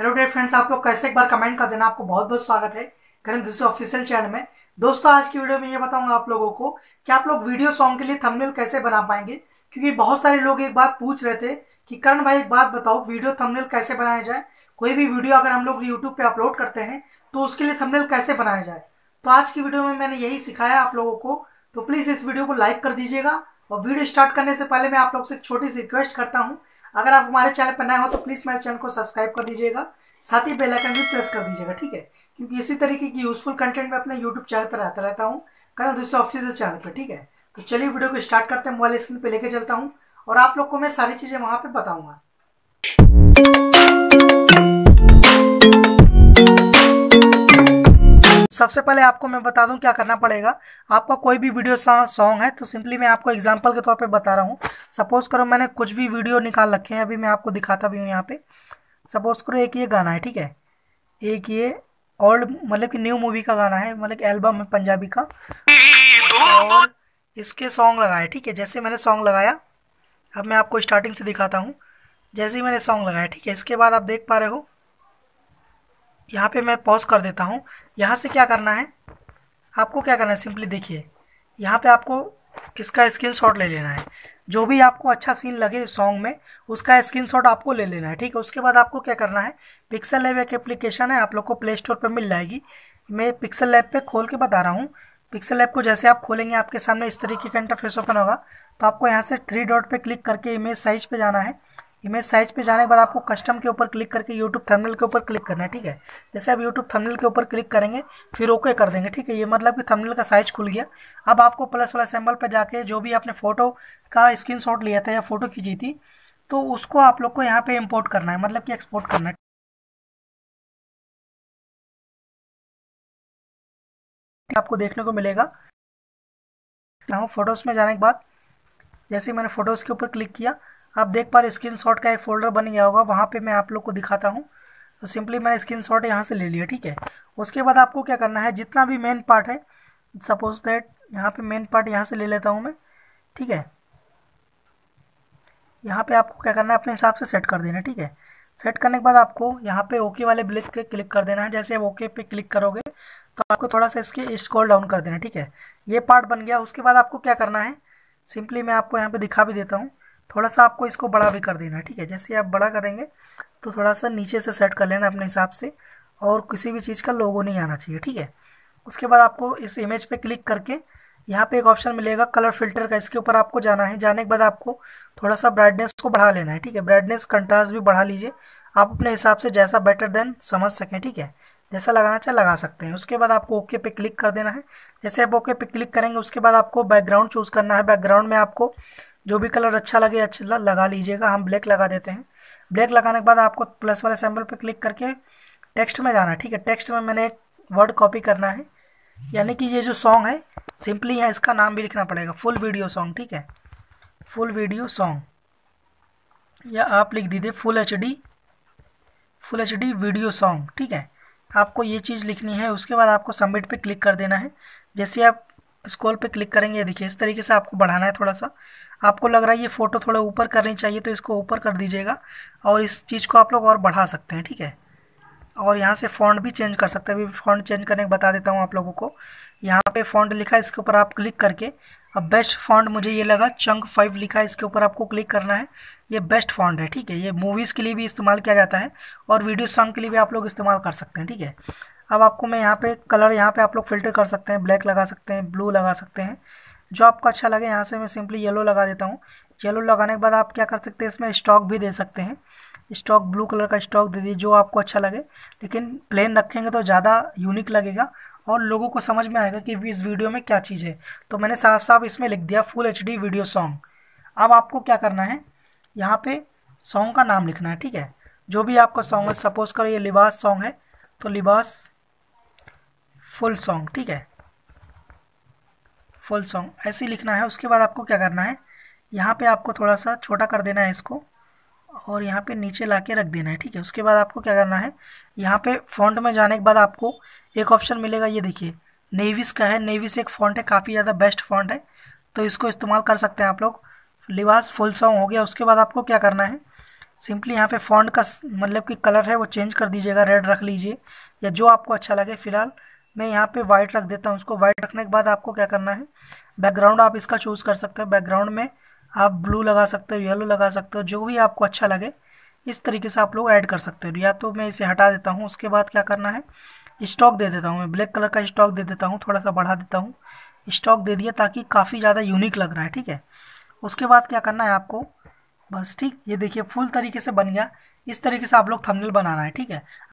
hello dare friends आप लोग कैसे एक बार कमेंट कर देना आपको बहुत बहुत स्वागत है करेंट दूसरे ऑफिशियल चैनल में दोस्तों आज की वीडियो में ये बताऊंगा आप लोगों को कि आप लोग वीडियो सॉन्ग के लिए थंबनेल कैसे बना पाएंगे क्योंकि बहुत सारे लोग एक बात पूछ रहे थे कि करण भाई एक बात बताओ वीडियो थंबनेल कैसे बनाया जाए कोई भी वीडियो अगर हम लोग यूट्यूब पर अपलोड करते हैं तो उसके लिए थंबनेल कैसे बनाया जाए तो आज की वीडियो में मैंने यही सिखाया आप लोगों को तो प्लीज़ इस वीडियो को लाइक कर दीजिएगा और वीडियो स्टार्ट करने से पहले मैं आप लोग से एक छोटी सी रिक्वेस्ट करता हूँ अगर आप हमारे चैनल पर नए हो तो प्लीज़ मेरे चैनल को सब्सक्राइब कर दीजिएगा साथ ही बेल आइकन भी प्रेस कर दीजिएगा ठीक है क्योंकि इसी तरीके की यूजफुल कंटेंट मैं अपने यूट्यूब चैनल पर आता रहता हूँ कल दूसरे ऑफिशियल चैनल पर ठीक है तो चलिए वीडियो को स्टार्ट करते हैं मोबाइल स्क्रीन पर लेके चलता हूँ और आप लोग को मैं सारी चीज़ें वहां पर बताऊंगा सबसे पहले आपको मैं बता दूं क्या करना पड़ेगा आपका कोई भी वीडियो सॉन्ग है तो सिंपली मैं आपको एग्जांपल के तौर पे बता रहा हूँ सपोज़ करो मैंने कुछ भी वीडियो निकाल रखे हैं अभी मैं आपको दिखाता भी हूँ यहाँ पे सपोज़ करो एक ये गाना है ठीक है एक ये ओल्ड मतलब कि न्यू मूवी का गाना है मतलब एल्बम है पंजाबी का और इसके सॉन्ग लगाए ठीक है जैसे मैंने सॉन्ग लगाया अब मैं आपको स्टार्टिंग से दिखाता हूँ जैसे ही मैंने सॉन्ग लगाया ठीक है इसके बाद आप देख पा रहे हो यहाँ पे मैं पॉज कर देता हूँ यहाँ से क्या करना है आपको क्या करना है सिंपली देखिए यहाँ पे आपको इसका स्क्रीन शॉट ले लेना है जो भी आपको अच्छा सीन लगे सॉन्ग में उसका स्क्रीन शॉट आपको ले लेना है ठीक है उसके बाद आपको क्या करना है पिक्सल लैब एक एप्लीकेशन है आप लोग को प्ले स्टोर पर मिल जाएगी मैं पिक्सल लैब पर खोल के बता रहा हूँ पिक्सल ऐप को जैसे आप खोलेंगे आपके सामने इस तरीके का इंटरफेस ओपन होगा तो आपको यहाँ से थ्री डॉट पे क्लिक करके इमेज साइज पे जाना है इमेज साइज पे जाने के बाद आपको कस्टम के ऊपर क्लिक करके यूट्यूब थंबनेल के ऊपर क्लिक करना है ठीक है जैसे आप यूट्यूब थंबनेल के ऊपर क्लिक करेंगे फिर ओके कर देंगे ठीक है ये मतलब कि थंबनेल का साइज खुल गया अब आपको प्लस वाला सैम्बल पर जाके जो भी आपने फ़ोटो का शॉट लिया था या फ़ोटो खींची थी तो उसको आप लोग को यहाँ पर इम्पोर्ट करना है मतलब कि एक्सपोर्ट करना है आपको देखने को मिलेगा फोटोज़ में जाने के बाद जैसे मैंने फ़ोटोज़ के ऊपर क्लिक किया आप देख पा रहे स्क्रीन शॉट का एक फोल्डर बन गया होगा वहाँ पे मैं आप लोग को दिखाता हूँ तो सिंपली मैंने स्क्रीन शॉट यहाँ से ले लिया ठीक है उसके बाद आपको क्या करना है जितना भी मेन पार्ट है सपोज दैट यहाँ पे मेन पार्ट यहाँ से ले लेता हूँ मैं ठीक है यहाँ पे आपको क्या करना है अपने हिसाब से सेट कर देना ठीक है सेट करने के बाद आपको यहाँ पे ओके वाले ब्लिक पे क्लिक कर देना है जैसे आप ओके पे क्लिक करोगे तो आपको थोड़ा सा इसके स्क्रॉल डाउन कर देना ठीक है ये पार्ट बन गया उसके बाद आपको क्या करना है सिंपली मैं आपको यहाँ पे दिखा भी देता हूँ थोड़ा सा आपको इसको बड़ा भी कर देना है ठीक है जैसे आप बड़ा करेंगे तो थोड़ा सा नीचे से सेट कर लेना अपने हिसाब से और किसी भी चीज़ का लोगो नहीं आना चाहिए ठीक है उसके बाद आपको इस इमेज पे क्लिक करके यहाँ पे एक ऑप्शन मिलेगा कलर फिल्टर का इसके ऊपर आपको जाना है जाने के बाद आपको थोड़ा सा ब्राइटनेस को बढ़ा लेना है ठीक है ब्राइटनेस कंट्रास्ट भी बढ़ा लीजिए आप अपने हिसाब से जैसा बेटर देन समझ सकें ठीक है जैसा लगाना चाहे लगा सकते हैं उसके बाद आपको ओके पे क्लिक कर देना है जैसे आप ओके पे क्लिक करेंगे उसके बाद आपको बैकग्राउंड चूज़ करना है बैकग्राउंड में आपको जो भी कलर अच्छा लगे अच्छा लगा लीजिएगा हम ब्लैक लगा देते हैं ब्लैक लगाने के बाद आपको प्लस वाले सैम्पल पर क्लिक करके टेक्स्ट में जाना है ठीक है टेक्स्ट में मैंने एक वर्ड कॉपी करना है यानी कि ये जो सॉन्ग है सिंपली है इसका नाम भी लिखना पड़ेगा फुल वीडियो सॉन्ग ठीक है फुल वीडियो सॉन्ग या आप लिख दीजिए full H D full H D video song ठीक है आपको ये चीज़ लिखनी है उसके बाद आपको सबमिट पे क्लिक कर देना है जैसे आप स्कॉल पे क्लिक करेंगे देखिए इस तरीके से आपको बढ़ाना है थोड़ा सा आपको लग रहा है ये फ़ोटो थोड़ा ऊपर करनी चाहिए तो इसको ऊपर कर दीजिएगा और इस चीज़ को आप लोग और बढ़ा सकते हैं ठीक है और यहाँ से फ़ॉन्ट भी चेंज कर सकते हैं अभी फ़ॉन्ट चेंज करने का बता देता हूँ आप लोगों को यहाँ पे फ़ॉन्ट लिखा है इसके ऊपर आप क्लिक करके अब बेस्ट फॉन्ट मुझे ये लगा चंक फाइव लिखा है इसके ऊपर आपको क्लिक करना है ये बेस्ट फॉन्ट है ठीक है ये मूवीज़ के लिए भी इस्तेमाल किया जाता है और वीडियो सॉन्ग के लिए भी आप लोग इस्तेमाल कर सकते हैं ठीक है अब आपको मैं यहाँ पे कलर यहाँ पे आप लोग फिल्टर कर सकते हैं ब्लैक लगा सकते हैं ब्लू लगा सकते हैं जो आपको अच्छा लगे यहाँ से मैं सिंपली येलो लगा देता हूँ येलो लगाने के बाद आप क्या कर सकते हैं इसमें स्टॉक भी दे सकते हैं स्टॉक ब्लू कलर का स्टॉक दे दीजिए जो आपको अच्छा लगे लेकिन प्लेन रखेंगे तो ज़्यादा यूनिक लगेगा और लोगों को समझ में आएगा कि इस वीडियो में क्या चीज़ है तो मैंने साफ साफ इसमें लिख दिया फुल एच वीडियो सॉन्ग अब आपको क्या करना है यहाँ पर सॉन्ग का नाम लिखना है ठीक है जो भी आपका सॉन्ग है सपोज करो ये लिबास सॉन्ग है तो लिबास फुल सॉन्ग ठीक है फुल सॉन्ग ऐसे लिखना है उसके बाद आपको क्या करना है यहाँ पे आपको थोड़ा सा छोटा कर देना है इसको और यहाँ पे नीचे ला के रख देना है ठीक है उसके बाद आपको क्या करना है यहाँ पे फॉन्ट में जाने के बाद आपको एक ऑप्शन मिलेगा ये देखिए नेविस का है नेविस एक फ़ॉन्ट है काफ़ी ज़्यादा बेस्ट फॉन्ट है तो इसको इस्तेमाल कर सकते हैं आप लोग लिबास फुल सॉन्ग हो गया उसके बाद आपको क्या करना है सिंपली यहाँ पे फॉन्ट का मतलब कि कलर है वो चेंज कर दीजिएगा रेड रख लीजिए या जो आपको अच्छा लगे फ़िलहाल मैं यहाँ पे वाइट रख देता हूँ उसको वाइट रखने के बाद आपको क्या करना है बैकग्राउंड आप इसका चूज़ कर सकते हो बैकग्राउंड में आप ब्लू लगा सकते हो येलो लगा सकते हो जो भी आपको अच्छा लगे इस तरीके से आप लोग ऐड कर सकते हो या तो मैं इसे हटा देता हूँ उसके बाद क्या करना है स्टॉक दे देता हूँ मैं ब्लैक कलर का स्टॉक दे देता हूँ थोड़ा सा बढ़ा देता हूँ स्टॉक दे दिया ताकि काफ़ी ज़्यादा यूनिक लग रहा है ठीक है उसके बाद क्या करना है आपको बस ठीक ये देखिए फुल तरीके से बन गया इस तरीके से आप लोग थंबनेल बनाना है ठीक है